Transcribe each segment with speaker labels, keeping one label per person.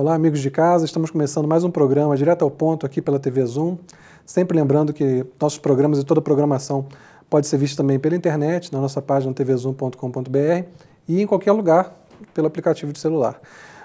Speaker 1: Olá, amigos de casa. Estamos começando mais um programa direto ao ponto aqui pela TV Zoom. Sempre lembrando que nossos programas e toda a programação pode ser vista também pela internet, na nossa página tvzoom.com.br e em qualquer lugar pelo aplicativo de celular.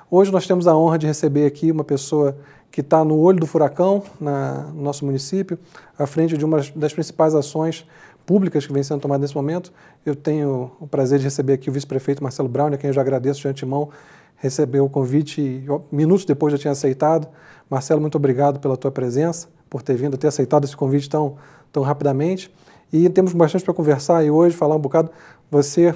Speaker 1: Hoje nós temos a honra de receber aqui uma pessoa que está no olho do furacão na, no nosso município, à frente de uma das principais ações públicas que vem sendo tomada nesse momento. Eu tenho o prazer de receber aqui o vice-prefeito Marcelo Brown, a quem eu já agradeço de antemão recebeu o convite minutos depois já tinha aceitado. Marcelo, muito obrigado pela tua presença, por ter vindo, ter aceitado esse convite tão, tão rapidamente. E temos bastante para conversar e hoje falar um bocado. Você,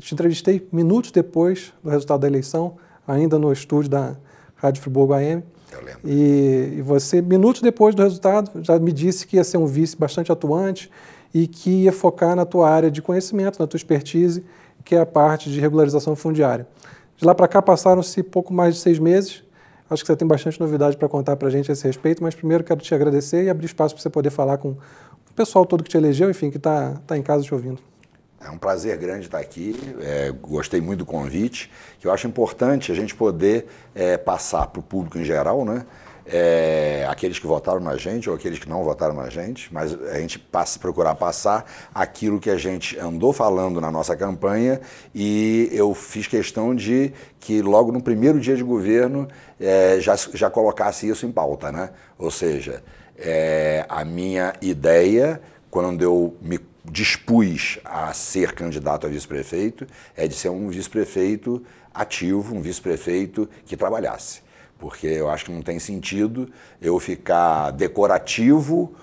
Speaker 1: te entrevistei minutos depois do resultado da eleição, ainda no estúdio da Rádio Friburgo AM. Eu lembro. E, e você, minutos depois do resultado, já me disse que ia ser um vice bastante atuante e que ia focar na tua área de conhecimento, na tua expertise, que é a parte de regularização fundiária. De lá para cá passaram-se pouco mais de seis meses. Acho que você tem bastante novidade para contar para a gente a esse respeito, mas primeiro quero te agradecer e abrir espaço para você poder falar com o pessoal todo que te elegeu, enfim, que está tá em casa te ouvindo.
Speaker 2: É um prazer grande estar aqui. É, gostei muito do convite, que eu acho importante a gente poder é, passar para o público em geral, né? é, aqueles que votaram na gente ou aqueles que não votaram na gente, mas a gente passa, procurar passar aquilo que a gente andou falando na nossa campanha e eu fiz questão de que logo no primeiro dia de governo é, já, já colocasse isso em pauta, né? Ou seja, é, a minha ideia quando eu me dispus a ser candidato a vice-prefeito é de ser um vice-prefeito ativo, um vice-prefeito que trabalhasse porque eu acho que não tem sentido eu ficar decorativo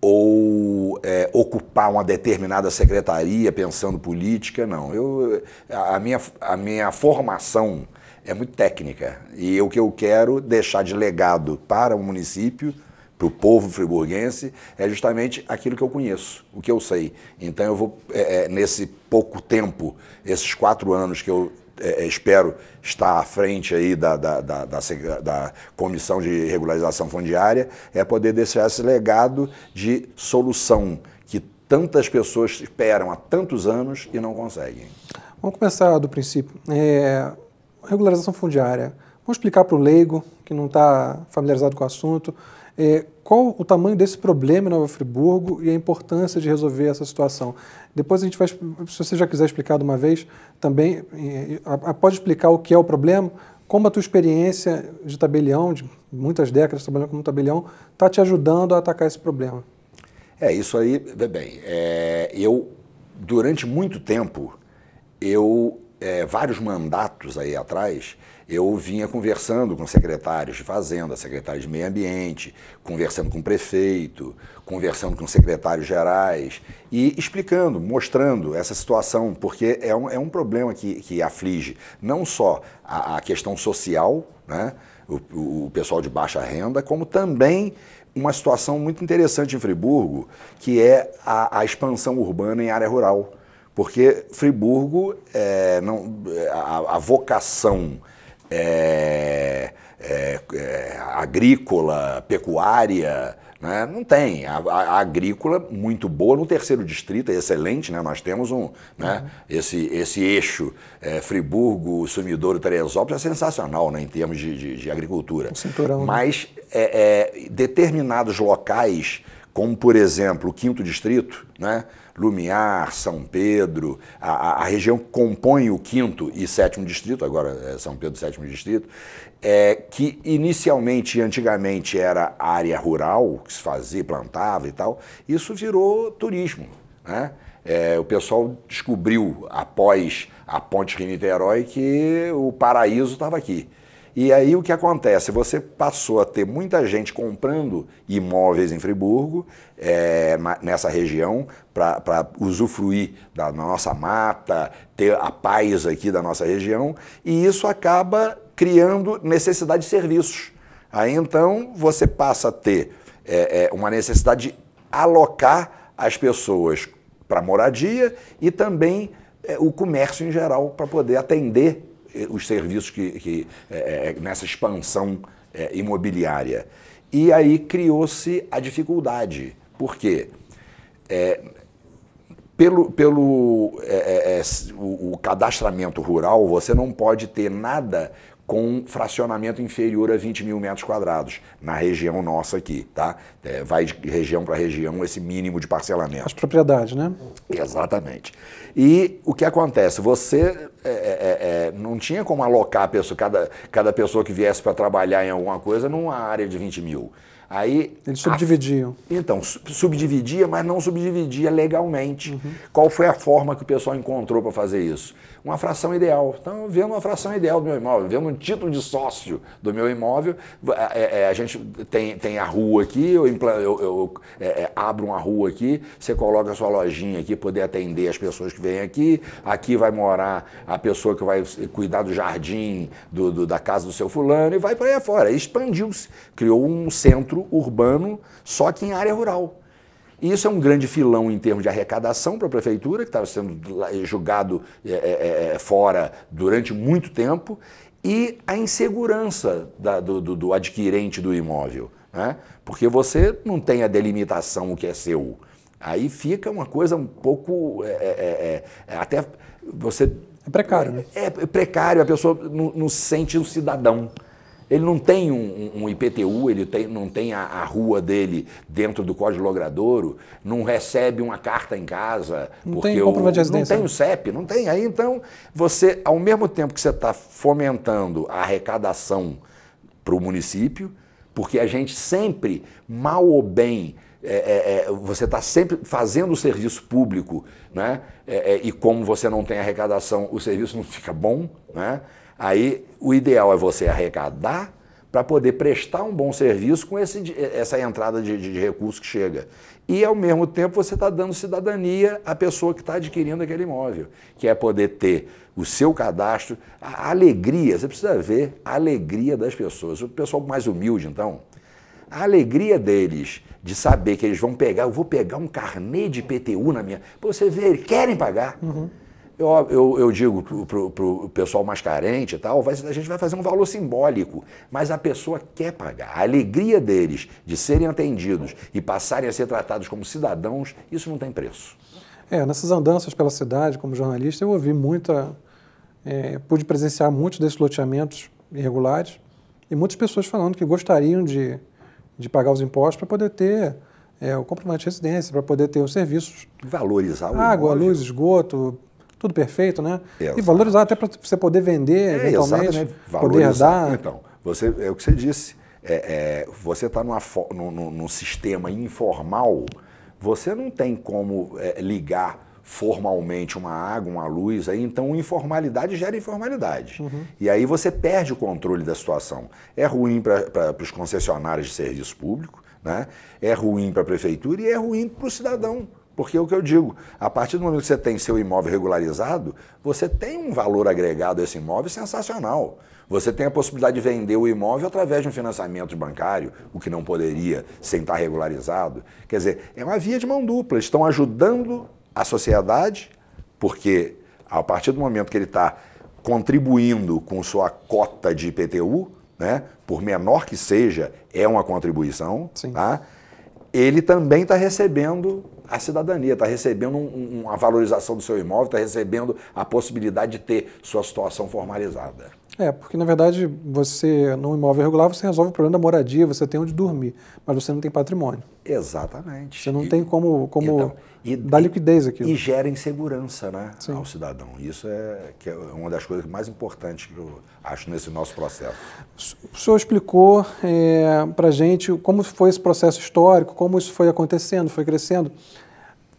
Speaker 2: ou é, ocupar uma determinada secretaria pensando política, não. Eu, a, minha, a minha formação é muito técnica e o que eu quero deixar de legado para o município, para o povo friburguense, é justamente aquilo que eu conheço, o que eu sei. Então eu vou, é, nesse pouco tempo, esses quatro anos que eu é, é, espero estar à frente aí da da, da, da, da, Comissão de Regularização Fundiária, é poder deixar esse legado de solução que tantas pessoas esperam há tantos anos e não conseguem.
Speaker 1: Vamos começar do princípio. É, regularização fundiária Vamos explicar para o leigo que não está familiarizado com o assunto é, qual o tamanho desse problema em Nova Friburgo e a importância de resolver essa situação. Depois a gente vai, se você já quiser explicar de uma vez, também é, pode explicar o que é o problema, como a tua experiência de tabelião, de muitas décadas trabalhando como tabelião, está te ajudando a atacar esse problema.
Speaker 2: É, isso aí, bem, é, eu, durante muito tempo, eu, é, vários mandatos aí atrás, eu vinha conversando com secretários de Fazenda, secretários de Meio Ambiente, conversando com o prefeito, conversando com secretários gerais e explicando, mostrando essa situação, porque é um, é um problema que, que aflige não só a, a questão social, né, o, o pessoal de baixa renda, como também uma situação muito interessante em Friburgo, que é a, a expansão urbana em área rural. Porque Friburgo, é, não, é, a, a vocação é, é, é, agrícola, pecuária. Né? Não tem. A, a, a, agrícola, muito boa. No terceiro distrito, é excelente. Né? Nós temos um, né? Uhum. esse, esse eixo é, Friburgo, Sumidouro, Teresópolis, é sensacional né? em termos de, de, de agricultura. Um cinturão, né? Mas é, é, determinados locais, como por exemplo o quinto distrito, né? Lumiar, São Pedro, a, a, região que compõe o quinto e sétimo distrito, agora é São Pedro sétimo distrito, é, que inicialmente antigamente era área rural, que se fazia, plantava e tal, isso virou turismo. Né? É, o pessoal descobriu, após a ponte Rio-Niterói, que o paraíso estava aqui. E aí o que acontece? Você passou a ter muita gente comprando imóveis em Friburgo, é, nessa região, para usufruir da nossa mata, ter a paz aqui da nossa região, e isso acaba criando necessidade de serviços. Aí então você passa a ter é, é, uma necessidade de alocar as pessoas para moradia e também é, o comércio em geral para poder atender é, os serviços que, que é, é, nessa expansão imobiliária. E aí criou-se a dificuldade. Por quê? É, pelo, pelo é, é, é o, o cadastramento rural, você não pode ter nada com fracionamento inferior a 20 mil metros quadrados, na região nossa aqui, tá? É, vai de região para região esse mínimo de parcelamento. As
Speaker 1: propriedades, né?
Speaker 2: Exatamente. E o que acontece? Você é, é, é, é não tinha como alocar pessoa, cada, cada pessoa que viesse para trabalhar em alguma coisa numa área de 20 mil. Aí, Eles subdividiam. A, então, subdividia, mas não subdividia legalmente. Uhum. Qual foi a forma que o pessoal encontrou para fazer isso? Uma fração ideal. Então, vendo uma fração ideal do meu imóvel, vendo um título de sócio do meu imóvel, a, é, é, a gente tem, tem a rua aqui, eu, eu, eu é, é, abro uma rua aqui, você coloca a sua lojinha aqui, poder atender as pessoas que vêm aqui, aqui vai morar a pessoa que vai cuidar do jardim do, do da casa do seu fulano, e vai para aí fora. Expandiu-se, criou um centro urbano, só que em área rural. E isso é um grande filão em termos de arrecadação para a prefeitura, que estava sendo eh, julgado é, é, fora durante muito tempo, e a insegurança da, do, do, do, adquirente do imóvel. Né? Porque você não tem a delimitação o que é seu. Aí fica uma coisa um pouco. É, até você. É precário, né? É, é, precário, a pessoa não, não sente um cidadão. Ele não tem um, um IPTU, ele tem, não tem a, a, rua dele dentro do Código Logradouro, não recebe uma carta em casa, não porque tem o, não tem o CEP, não tem. Aí então você, ao mesmo tempo que você está fomentando a arrecadação para o município, porque a gente sempre, mal ou bem, é, é, é você está sempre fazendo o serviço público, né? É, é, e como você não tem arrecadação, o serviço não fica bom, né? Aí o ideal é você arrecadar para poder prestar um bom serviço com esse, eh, essa entrada de, de, de recurso que chega. E, ao mesmo tempo, você está dando cidadania à pessoa que está adquirindo aquele imóvel, que é poder ter o seu cadastro, a alegria, você precisa ver a alegria das pessoas. O pessoal mais humilde, então, a alegria deles de saber que eles vão pegar, eu vou pegar um carnê de PTU na minha. você ver, eles querem pagar. Uhum. Eu, eu, eu digo para o pessoal mais carente e tal, vai, a gente vai fazer um valor simbólico, mas a pessoa quer pagar. A alegria deles de serem atendidos e passarem a ser tratados como cidadãos, isso não tem preço.
Speaker 1: É, nessas andanças pela cidade, como jornalista, eu ouvi muita. É, pude presenciar muitos desses loteamentos irregulares e muitas pessoas falando que gostariam de, de pagar os impostos para poder ter é, o comprovante de residência, para poder ter os serviços.
Speaker 2: Valorizar o Água,
Speaker 1: imóvel. luz, esgoto, tudo perfeito, né? Exato. E valorizar até para você poder vender, é, eventualmente, né? poder dar.
Speaker 2: Então, você, é o que você disse. É, é, você está num, sistema informal, você não tem como é, ligar formalmente uma água, uma luz, aí então informalidade gera informalidade. Uhum. E aí você perde o controle da situação. É ruim para os concessionários de serviço público, né? é ruim para a prefeitura e é ruim para o cidadão. Porque é o que eu digo, a partir do momento que você tem seu imóvel regularizado, você tem um valor agregado a esse imóvel sensacional. Você tem a possibilidade de vender o imóvel através de um financiamento bancário, o que não poderia sem estar regularizado. Quer dizer, é uma via de mão dupla. Eles estão ajudando a sociedade, porque a partir do momento que ele está contribuindo com sua cota de IPTU, né, por menor que seja, é uma contribuição, Sim. tá? ele também está recebendo a cidadania, está recebendo um, uma valorização do seu imóvel, está recebendo a possibilidade de ter sua situação formalizada.
Speaker 1: É, porque na verdade você, num imóvel regular, você resolve o problema da moradia, você tem onde dormir, mas você não tem patrimônio.
Speaker 2: Exatamente. Você não e, tem como. como... Então, e, da liquidez aqui. E gera insegurança né, ao cidadão. Isso é, que é uma das coisas mais importantes que eu acho nesse nosso processo.
Speaker 1: O senhor explicou é, para a gente como foi esse processo histórico, como isso foi acontecendo, foi crescendo.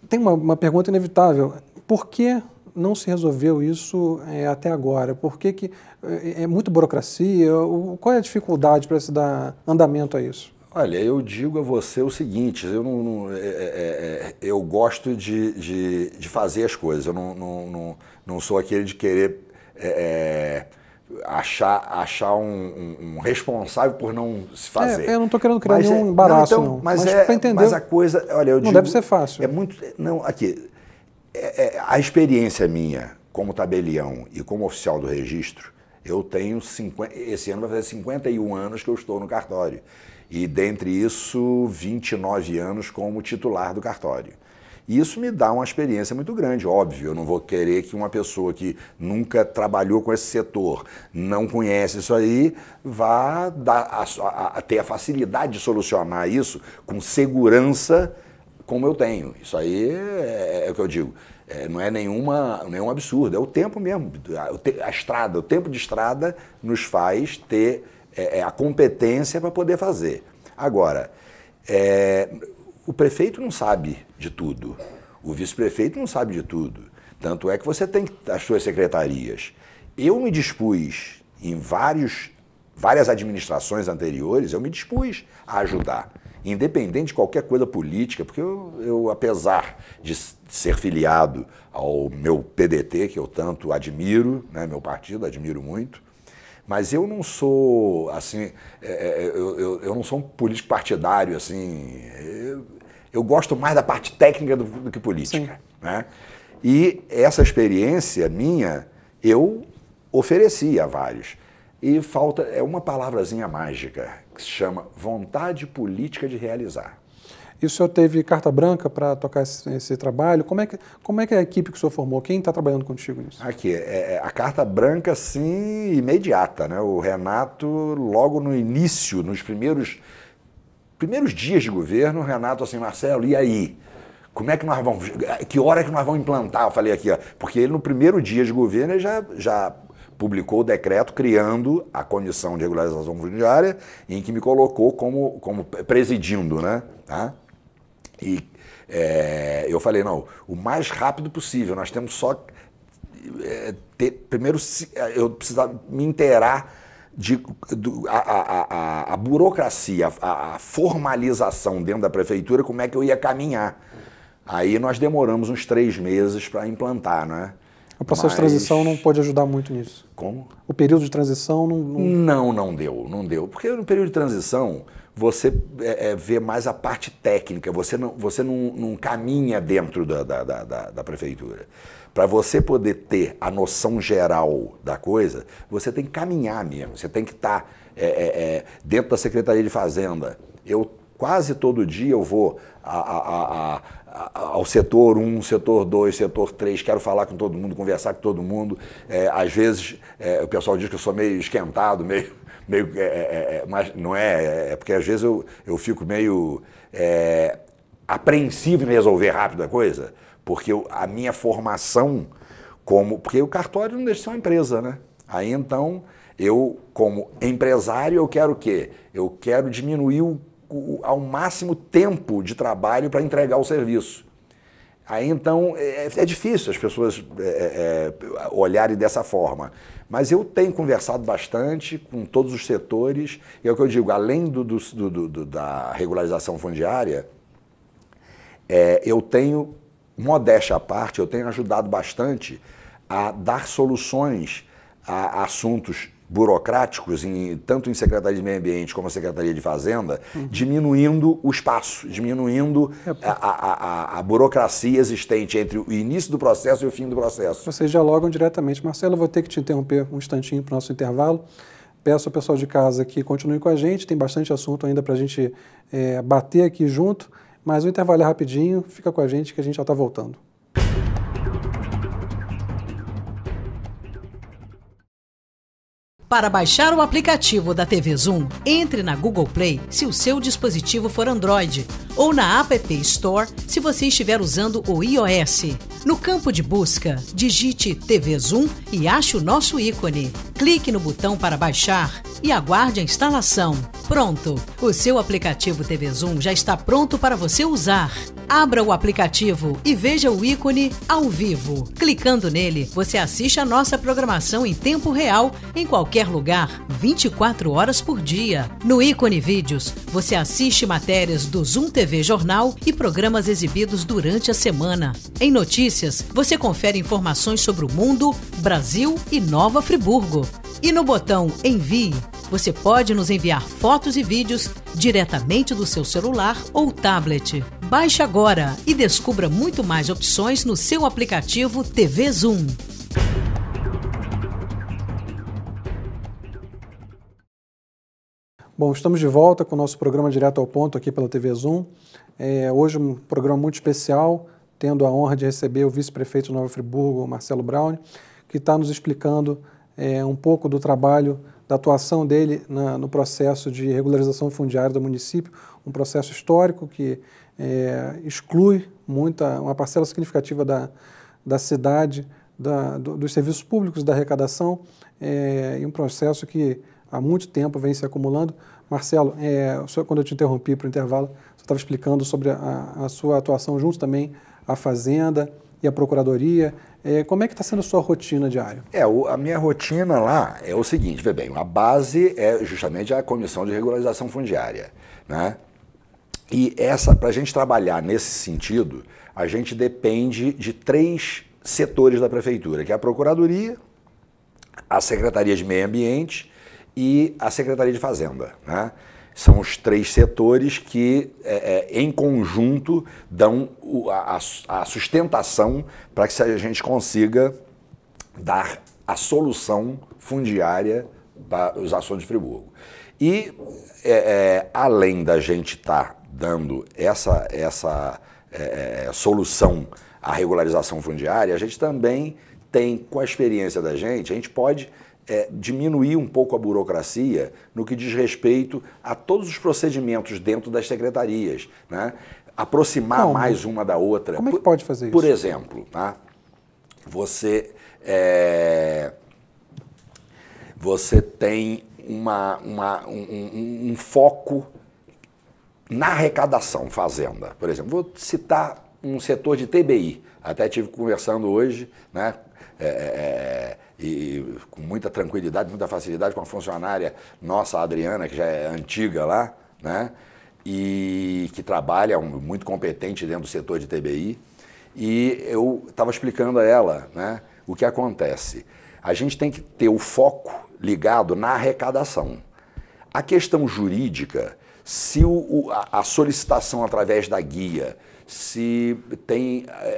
Speaker 1: Tem uma, uma pergunta inevitável. Por que não se resolveu isso é, até agora? Por que, que é, é muito burocracia? qual é a dificuldade para se dar andamento a isso?
Speaker 2: Olha, eu digo a você o seguinte: eu, não, não é é, é, é, eu gosto de, de, de, fazer as coisas, eu não, não, não, não sou aquele de querer é, é achar, achar um, um, um, responsável por não se fazer. eu não estou querendo criar mas nenhum então, embaraço, não, então, Mas, mas é, tipo, entender, mas a coisa, olha, eu não digo, deve ser fácil. É muito, não, aqui, a experiência minha como tabelião e como oficial do registro, eu tenho 50, esse ano vai fazer 51 anos que eu estou no cartório e dentre isso 29 anos como titular do cartório. E isso me dá uma experiência muito grande, óbvio. Eu não vou querer que uma pessoa que nunca trabalhou com esse setor, não conhece isso aí, vá dar a, a, a ter a facilidade de solucionar isso com segurança como eu tenho. Isso aí é, é, é o que eu digo. É, não é nenhuma, nenhum é absurdo, é o tempo mesmo. A, a estrada, o tempo de estrada nos faz ter é, é a competência para poder fazer. Agora, é, o prefeito não sabe de tudo, o vice-prefeito não sabe de tudo. Tanto é que você tem as suas secretarias. Eu me dispus em vários, várias administrações anteriores, eu me dispus a ajudar, independente de qualquer coisa política, porque eu, eu apesar de ser filiado ao meu PDT, que eu tanto admiro, né, meu partido, admiro muito, mas eu não sou, assim, é, é, é, eu, eu, eu, não sou um político partidário, assim. Eu, eu gosto mais da parte técnica do, do que política. Sim. Né? E essa experiência minha, eu ofereci a vários. E falta, é uma palavrazinha mágica, que se chama vontade política de realizar.
Speaker 1: E o senhor teve carta branca para tocar esse, esse, trabalho? Como é, que, como é que é a equipe que o senhor formou? Quem está trabalhando contigo nisso?
Speaker 2: Aqui, é, é, a carta branca, sim, imediata. Né? O Renato, logo no início, nos primeiros, primeiros dias de governo, o Renato assim, Marcelo, e aí? Como é que nós vamos. Que hora é que nós vamos implantar? Eu falei aqui, ó, porque ele no primeiro dia de governo ele já, já publicou o decreto criando a condição de regularização fundiária, em que me colocou como, como presidindo, né? Tá? E é, eu falei, não, o mais rápido possível, nós temos só. É, ter, primeiro, é, eu precisava me inteirar de do, a, a, a, a, burocracia, a, formalização dentro da prefeitura, como é que eu ia caminhar. Aí nós demoramos uns três meses para implantar, né?
Speaker 1: O processo Mas... de transição não pode ajudar muito nisso. Como? O período de transição não, não.
Speaker 2: Não, não deu, não deu. Porque no período de transição, você é, é, vê mais a parte técnica, você não, você não, não caminha dentro da, da, da, da prefeitura. Para você poder ter a noção geral da coisa, você tem que caminhar mesmo, você tem que estar tá, é, é, é, dentro da Secretaria de Fazenda. Eu quase todo dia eu vou a, a, a, ao setor 1, setor 2, setor 3, quero falar com todo mundo, conversar com todo mundo. É, às vezes é, o pessoal diz que eu sou meio esquentado, meio meio é é, é, é, mas não é, é, é, porque às vezes eu, eu fico meio apreensivo em resolver rápido a coisa, porque eu, a minha formação como, porque o cartório não deixa de ser uma empresa, né? Aí então eu como empresário eu quero o quê? Eu quero diminuir o, o, ao máximo tempo de trabalho para entregar o serviço. Aí então é, é difícil as pessoas é, é, é, olharem dessa forma. Mas eu tenho conversado bastante com todos os setores, e é o que eu digo, além do, do, do, do da regularização fundiária, é, eu tenho, modéstia à parte, eu tenho ajudado bastante a dar soluções a assuntos burocráticos, em, tanto em Secretaria de Meio Ambiente como a Secretaria de Fazenda, uhum. diminuindo o espaço, diminuindo é, a, a, a, a, burocracia existente entre o início do processo e o fim do processo.
Speaker 1: Vocês dialogam diretamente. Marcelo, vou ter que te interromper um instantinho para o nosso intervalo. Peço ao pessoal de casa que continue com a gente, tem bastante assunto ainda para a gente é, bater aqui junto, mas o intervalo é rapidinho, fica com a gente que a gente já está voltando.
Speaker 3: Para baixar o aplicativo da TV Zoom, entre na Google Play se o seu dispositivo for Android ou na App Store se você estiver usando o iOS. No campo de busca, digite TV Zoom e ache o nosso ícone. Clique no botão para baixar e aguarde a instalação. Pronto! O seu aplicativo TV Zoom já está pronto para você usar. Abra o aplicativo e veja o ícone Ao Vivo. Clicando nele, você assiste a nossa programação em tempo real, em qualquer lugar, 24 horas por dia. No ícone Vídeos, você assiste matérias do Zoom TV Jornal e programas exibidos durante a semana. Em Notícias, você confere informações sobre o mundo, Brasil e Nova Friburgo. E no botão Envie, você pode nos enviar fotos e vídeos diretamente do seu celular ou tablet. Baixe agora e descubra muito mais opções no seu aplicativo TV Zoom.
Speaker 1: Bom, estamos de volta com o nosso programa Direto ao Ponto aqui pela TV Zoom. É, hoje um programa muito especial, tendo a honra de receber o vice-prefeito de Nova Friburgo, Marcelo Brown, que está nos explicando é, um pouco do trabalho, da atuação dele na, no processo de regularização fundiária do município, um processo histórico que é, exclui muita, uma parcela significativa da, da cidade, da, do, dos serviços públicos, da arrecadação, é, e um processo que há muito tempo vem se acumulando. Marcelo, é, quando eu te interrompi para o intervalo, você estava explicando sobre a, a sua atuação junto também à Fazenda, e a Procuradoria. É, como é que está sendo a sua rotina diária?
Speaker 2: É, o, a minha rotina lá é o seguinte, vê bem, a base é justamente a Comissão de Regularização Fundiária, né? E essa, para a gente trabalhar nesse sentido, a gente depende de três setores da prefeitura, que é a Procuradoria, a Secretaria de Meio Ambiente e a Secretaria de Fazenda, né? São os três setores que, é, é, em conjunto, dão a, a sustentação para que a gente consiga dar a solução fundiária para os ações de Friburgo. E, é, é além da gente estar tá dando essa, essa é, é, solução à regularização fundiária, a gente também tem, com a experiência da gente, a gente pode é, diminuir um pouco a burocracia no que diz respeito a todos os procedimentos dentro das secretarias, né? aproximar Como? mais uma da outra. Como é que pode fazer isso? Por exemplo, tá? você, é, você tem uma, uma um, um, um foco na arrecadação fazenda, por exemplo. Vou citar um setor de TBI. Até tive conversando hoje, né? É, é, é e com muita tranquilidade, muita facilidade com a funcionária nossa, a Adriana, que já é antiga lá, né? E que trabalha muito competente dentro do setor de TBI. E eu estava explicando a ela, né? O que acontece? A gente tem que ter o foco ligado na arrecadação. A questão jurídica, se o, a, a solicitação através da guia se tem é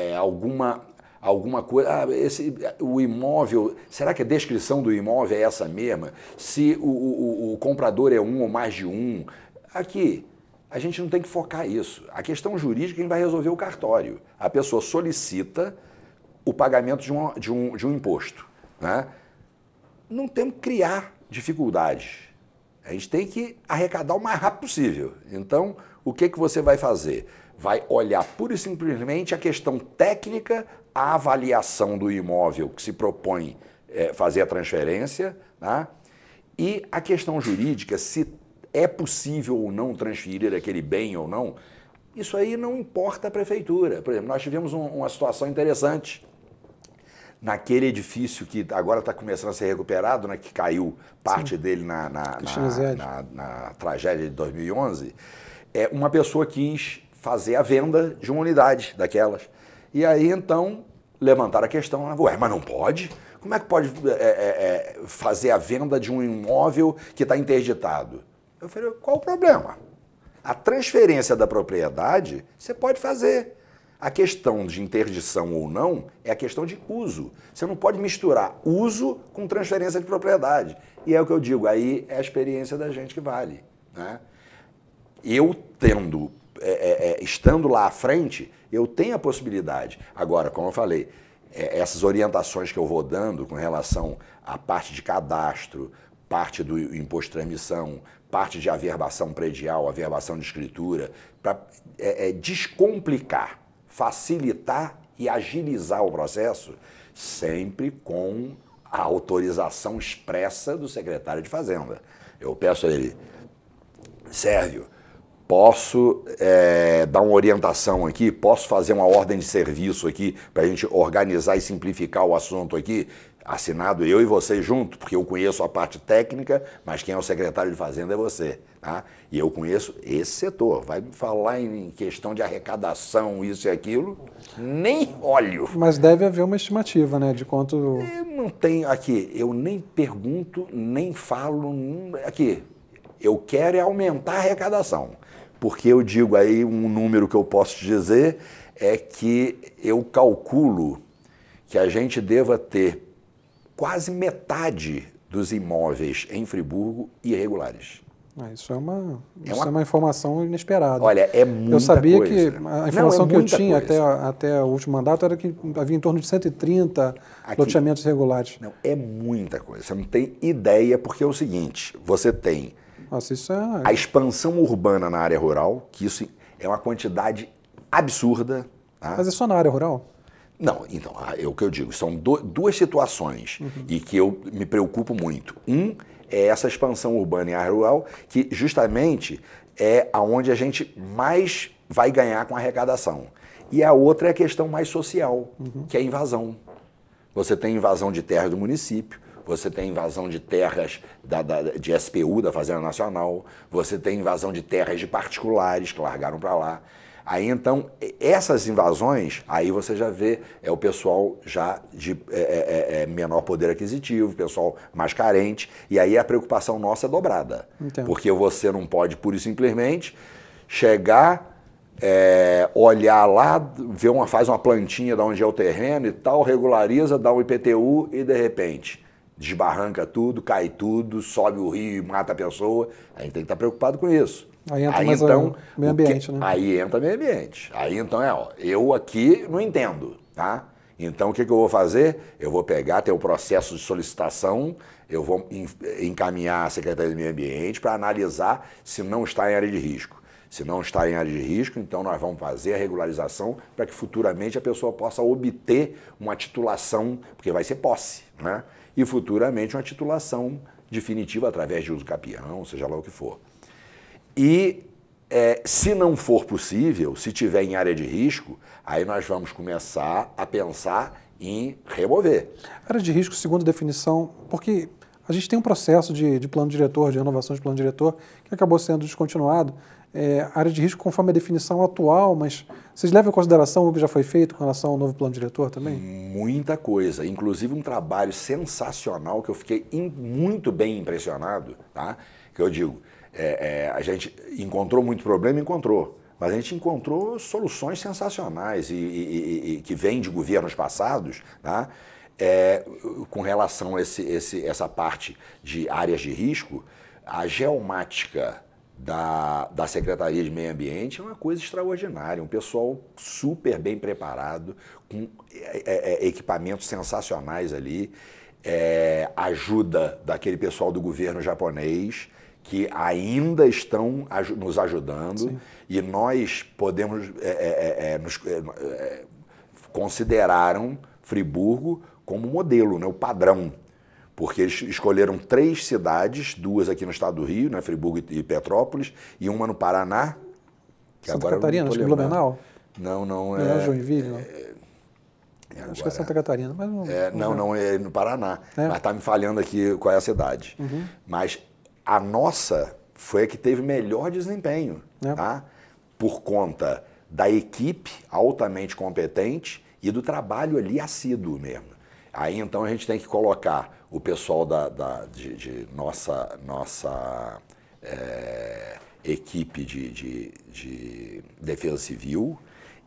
Speaker 2: é, é, é, alguma alguma coisa. Ah, esse, o imóvel, será que a descrição do imóvel é essa mesma? Se o, o, o, comprador é um ou mais de um? Aqui, a gente não tem que focar isso. A questão jurídica é quem vai resolver o cartório. A pessoa solicita o pagamento de um, de um, de um imposto. Né? Não temos que criar dificuldades. A gente tem que arrecadar o mais rápido possível. Então, o que, que você vai fazer? vai olhar pura e simplesmente a questão técnica, a avaliação do imóvel que se propõe é, fazer a transferência, tá? e a questão jurídica, se é possível ou não transferir aquele bem ou não, isso aí não importa a prefeitura. Por exemplo, nós tivemos um, uma situação interessante naquele edifício que agora está começando a ser recuperado, né, que caiu parte Sim. dele na na na, na, na, na tragédia de 2011, é, uma pessoa quis fazer a venda de uma unidade daquelas. E aí então levantaram a questão, né? ué, mas não pode? Como é que pode é, é, é fazer a venda de um imóvel que está interditado? Eu falei, qual o problema? A transferência da propriedade você pode fazer. A questão de interdição ou não é a questão de uso. Você não pode misturar uso com transferência de propriedade. E é o que eu digo, aí é a experiência da gente que vale. Né? Eu tendo é, é, é, estando lá à frente, eu tenho a possibilidade. Agora, como eu falei, é, essas orientações que eu vou dando com relação à parte de cadastro, parte do imposto de transmissão, parte de averbação predial, averbação de escritura, para é, é, descomplicar, facilitar e agilizar o processo, sempre com a autorização expressa do secretário de Fazenda. Eu peço a ele, Sérgio, posso é, dar uma orientação aqui, posso fazer uma ordem de serviço aqui para a gente organizar e simplificar o assunto aqui, assinado eu e você junto, porque eu conheço a parte técnica, mas quem é o secretário de Fazenda é você, tá? E eu conheço esse setor. Vai me falar em questão de arrecadação, isso e aquilo, nem olho.
Speaker 1: Mas deve haver uma estimativa, né, de quanto... Eu é,
Speaker 2: não tenho, aqui, eu nem pergunto, nem falo, aqui, eu quero é aumentar a arrecadação porque eu digo aí um número que eu posso te dizer é que eu calculo que a gente deva ter quase metade dos imóveis em Friburgo irregulares. Ah, isso é uma, é uma, é uma
Speaker 1: informação inesperada. Olha, é muita Eu sabia coisa. que a informação Não, é que eu tinha até, até o último mandato era que havia em torno de 130 Aqui, loteamentos regulares. Não,
Speaker 2: é muita coisa. Você não tem ideia, porque é o seguinte: você tem nossa, isso é... A expansão urbana na área rural, que isso é uma quantidade absurda. Tá? Mas é só na área rural? Não, então, ah, é o que eu digo. São do, duas situações uhum. e que eu me preocupo muito. Um é essa expansão urbana e área rural, que justamente é aonde a gente mais vai ganhar com a arrecadação. E a outra é a questão mais social, uhum. que é a invasão. Você tem invasão de terra do município, você tem invasão de terras da, da, de SPU, da Fazenda Nacional, você tem invasão de terras de particulares que largaram para lá. Aí então, essas invasões, aí você já vê, é o pessoal já de é é, é, é, menor poder aquisitivo, pessoal mais carente, e aí a preocupação nossa é dobrada. Então. Porque você não pode, pura e simplesmente, chegar, é, olhar lá, ver uma, faz uma plantinha de onde é o terreno e tal, regulariza, dá um IPTU e de repente desbarranca tudo, cai tudo, sobe o rio e mata a pessoa. A gente tem que estar tá preocupado com isso. Aí entra aí, então,
Speaker 1: meio ambiente, né? Aí
Speaker 2: entra meio ambiente. Aí então é, ó, eu aqui não entendo, tá? Então o que, que eu vou fazer? Eu vou pegar, ter o processo de solicitação, eu vou encaminhar a Secretaria do Meio Ambiente para analisar se não está em área de risco. Se não está em área de risco, então nós vamos fazer a regularização para que futuramente a pessoa possa obter uma titulação, porque vai ser posse, né? E futuramente uma titulação definitiva através de uso capião, seja lá o que for. E é, se não for possível, se tiver em área de risco, aí nós vamos começar a pensar em remover.
Speaker 1: Área de risco, segundo a definição, porque a gente tem um processo de, de plano diretor, de renovação de plano diretor, que acabou sendo descontinuado, é, área de risco conforme a definição atual, mas vocês levam em consideração o que já foi feito com relação ao novo plano diretor também?
Speaker 2: Muita coisa, inclusive um trabalho sensacional que eu fiquei in, muito bem impressionado, tá? Que eu digo, é, é, a gente encontrou muito problema, encontrou, mas a gente encontrou soluções sensacionais e, e, e que vêm de governos passados, tá? É, com relação a esse, esse, essa parte de áreas de risco, a geomática da, da Secretaria de Meio Ambiente é uma coisa extraordinária. Um pessoal super bem preparado, com é, é, é equipamentos sensacionais ali, é, ajuda daquele pessoal do governo japonês que ainda estão nos ajudando Sim. e nós podemos é, é, nos, consideraram Friburgo como modelo, né, o padrão porque eles escolheram três cidades, duas aqui no estado do Rio, né, Friburgo e Petrópolis, e uma no Paraná. Que Santa agora Catarina, não acho que Blumenau. Não, não é. Não é
Speaker 1: Joinville, não. É, Agora, é acho que é Santa Catarina,
Speaker 2: mas não. É, não, não, é no Paraná. É. Mas está me falhando aqui qual é a cidade. Uhum. Mas a nossa foi a que teve melhor desempenho, é. tá? Por conta da equipe altamente competente e do trabalho ali assíduo mesmo. Aí então a gente tem que colocar o pessoal da, da de, de, nossa, nossa é, equipe de, de, de, defesa civil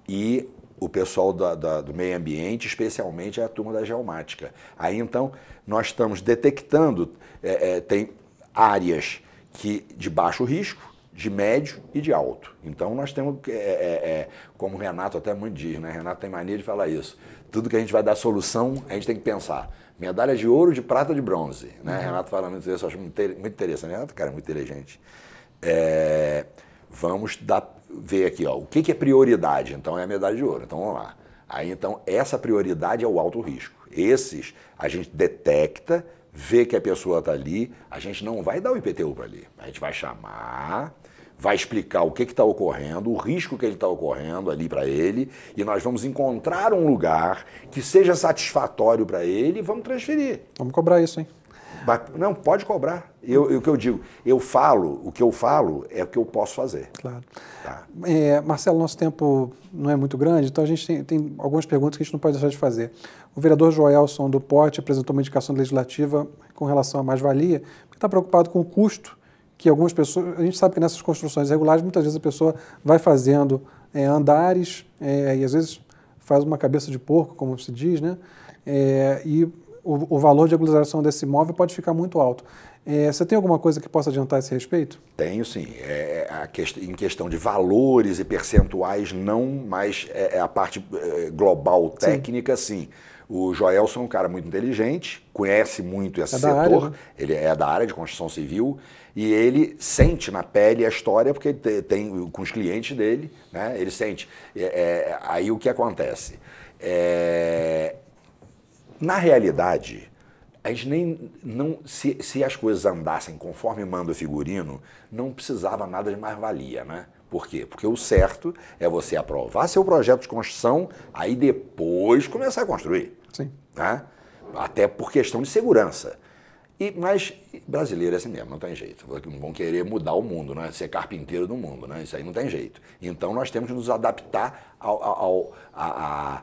Speaker 2: e o pessoal da, da, do meio ambiente, especialmente a turma da geomática. Aí então nós estamos detectando, é, é, tem áreas que de baixo risco, de médio e de alto. Então nós temos, é, é, é como o Renato até muito diz, né? Renato tem mania de falar isso. Tudo que a gente vai dar solução, a gente tem que pensar medalha de ouro, de prata, de bronze. Né? Uhum. Renato fala muito isso, eu acho muito, muito interessante. Renato, cara, é muito inteligente. É, vamos dar, ver aqui, ó, o que, que, é prioridade? Então é a medalha de ouro. Então vamos lá. Aí então essa prioridade é o alto risco. Esses a gente detecta, vê que a pessoa está ali, a gente não vai dar o IPTU para ali. A gente vai chamar, vai explicar o que está ocorrendo, o risco que ele está ocorrendo ali para ele, e nós vamos encontrar um lugar que seja satisfatório para ele e vamos transferir. Vamos cobrar isso, hein? Não, pode cobrar. Eu, o que eu digo, eu falo, o que eu falo é o que eu posso fazer. Claro.
Speaker 1: Tá? É, Marcelo, nosso tempo não é muito grande, então a gente tem, tem, algumas perguntas que a gente não pode deixar de fazer. O vereador Joelson do Porte apresentou uma indicação legislativa com relação à mais-valia, porque está preocupado com o custo que algumas pessoas. A gente sabe que nessas construções regulares, muitas vezes a pessoa vai fazendo é, andares, é, e às vezes faz uma cabeça de porco, como se diz, né? É, e o, o, valor de aglutinação desse imóvel pode ficar muito alto. É, você tem alguma coisa que possa adiantar a esse respeito?
Speaker 2: Tenho sim. É, é quest em questão de valores e percentuais, não, mas é, é a parte global técnica, sim. sim. O Joelson é um cara muito inteligente, conhece muito esse é setor, área, né? ele é da área de construção civil e ele sente na pele a história, porque ele tem com os clientes dele, né? Ele sente. É, é, aí o que acontece? É, na realidade, a gente nem. Não, se, se as coisas andassem conforme manda o figurino, não precisava nada de mais-valia, né? Por quê? Porque o certo é você aprovar seu projeto de construção, aí depois começar a construir. Sim. Tá? Até por questão de segurança. E, mas brasileiro é assim mesmo, não tem jeito. Não vão querer mudar o mundo, né? ser carpinteiro do mundo, né? isso aí não tem jeito. Então nós temos que nos adaptar ao, ao, ao a, a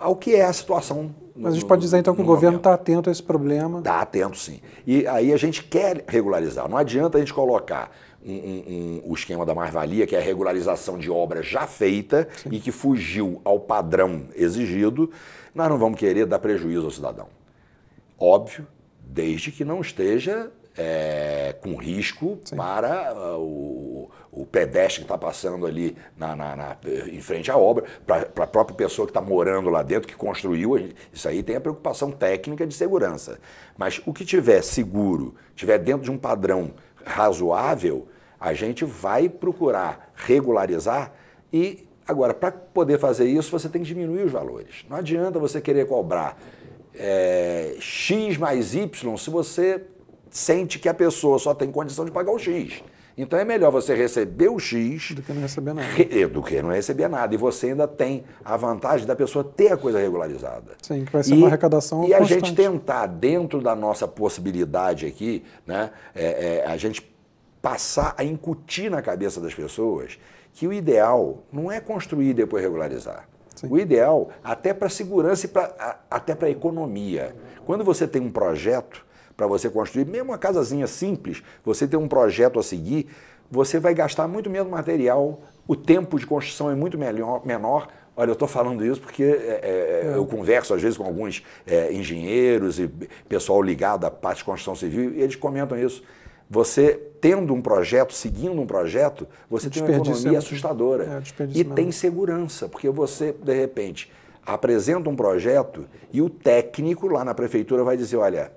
Speaker 2: ao que é a situação. Mas a gente no, pode dizer
Speaker 1: então que o governo está atento a esse problema?
Speaker 2: Está atento, sim. E aí a gente quer regularizar. Não adianta a gente colocar um, um, o esquema da mais-valia, que é a regularização de obra já feita Sim. e que fugiu ao padrão exigido, nós não vamos querer dar prejuízo ao cidadão. Óbvio, desde que não esteja é, com risco Sim. para uh, o, o, pedestre que está passando ali na, na, na, em frente à obra, para a própria pessoa que está morando lá dentro, que construiu, isso aí tem a preocupação técnica de segurança. Mas o que tiver seguro, tiver dentro de um padrão razoável, a gente vai procurar regularizar e agora, para poder fazer isso, você tem que diminuir os valores. Não adianta você querer cobrar é, X mais Y se você sente que a pessoa só tem condição de pagar o X. Então é melhor você receber o X do que não receber nada. É, do que não receber nada. E você ainda tem a vantagem da pessoa ter a coisa regularizada.
Speaker 1: Sim, que vai ser e, uma arrecadação.
Speaker 2: E constante. a gente tentar, dentro da nossa possibilidade aqui, né, é, é, a gente passar a incutir na cabeça das pessoas que o ideal não é construir e depois regularizar. Sim. O ideal, até para segurança e pra, a, até para economia. Quando você tem um projeto para você construir, mesmo uma casazinha simples, você tem um projeto a seguir, você vai gastar muito menos material, o tempo de construção é muito melhor, menor. Olha, eu estou falando isso porque é, é, é eu é. converso às vezes com alguns é, engenheiros e pessoal ligado à parte de construção civil e eles comentam isso. Você tendo um projeto, seguindo um projeto, você tem uma economia assustadora. É, e tem segurança, porque você, de repente, apresenta um projeto e o técnico lá na prefeitura vai dizer, olha,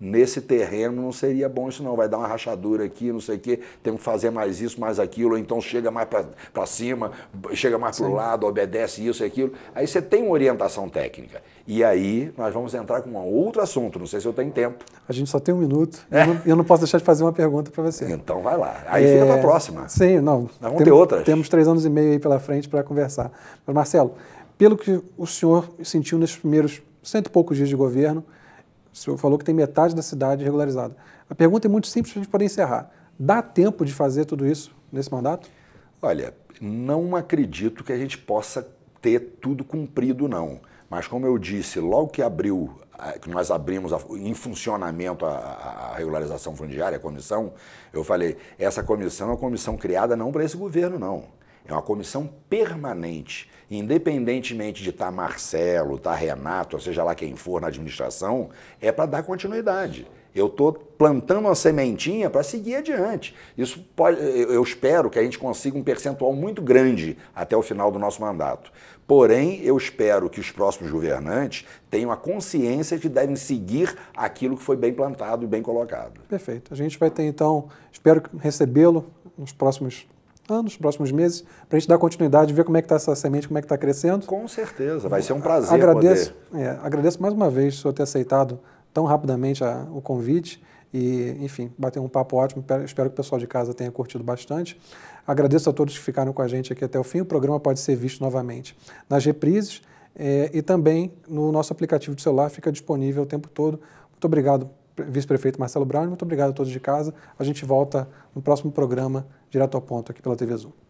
Speaker 2: nesse terreno não seria bom isso não, vai dar uma rachadura aqui, não sei o quê, temos que fazer mais isso, mais aquilo, ou então chega mais para cima, chega mais para o lado, obedece isso e aquilo. Aí você tem uma orientação técnica. E aí nós vamos entrar com um outro assunto, não sei se eu tenho tempo.
Speaker 1: A gente só tem um minuto, é. eu, não, eu, não, posso deixar de fazer uma pergunta
Speaker 2: para você. Então vai lá, aí é... fica para a próxima.
Speaker 1: Sim, não. Nós vamos temos, ter outras. Temos três anos e meio aí pela frente para conversar. Mas Marcelo, pelo que o senhor sentiu nesses primeiros cento e poucos dias de governo, o senhor falou que tem metade da cidade regularizada. A pergunta é muito simples para a gente poder encerrar.
Speaker 2: Dá tempo de fazer tudo isso nesse mandato? Olha, não acredito que a gente possa ter tudo cumprido, não. Mas como eu disse, logo que abriu, que nós abrimos a, em funcionamento a, a, regularização fundiária, a comissão, eu falei, essa comissão é uma comissão criada não para esse governo, não. É uma comissão permanente, independentemente de estar tá Marcelo, estar tá Renato, ou seja lá quem for na administração, é para dar continuidade. Eu estou plantando uma sementinha para seguir adiante. Isso pode, eu espero que a gente consiga um percentual muito grande até o final do nosso mandato. Porém, eu espero que os próximos governantes tenham a consciência de que devem seguir aquilo que foi bem plantado e bem colocado.
Speaker 1: Perfeito. A gente vai ter então, espero recebê-lo nos próximos anos, próximos meses, para a gente dar continuidade, ver como é que está essa semente, como é que está crescendo. Com
Speaker 2: certeza, vai ser um prazer. Agradeço,
Speaker 1: poder. É, agradeço mais uma vez o senhor ter aceitado tão rapidamente a, o convite e, enfim, bater um papo ótimo. Espero que o pessoal de casa tenha curtido bastante. Agradeço a todos que ficaram com a gente aqui até o fim. O programa pode ser visto novamente nas reprises é, e também no nosso aplicativo de celular, fica disponível o tempo todo. Muito obrigado vice-prefeito Marcelo Brown. Muito obrigado a todos de casa. A gente volta no próximo programa, direto ao ponto, aqui pela TV Azul.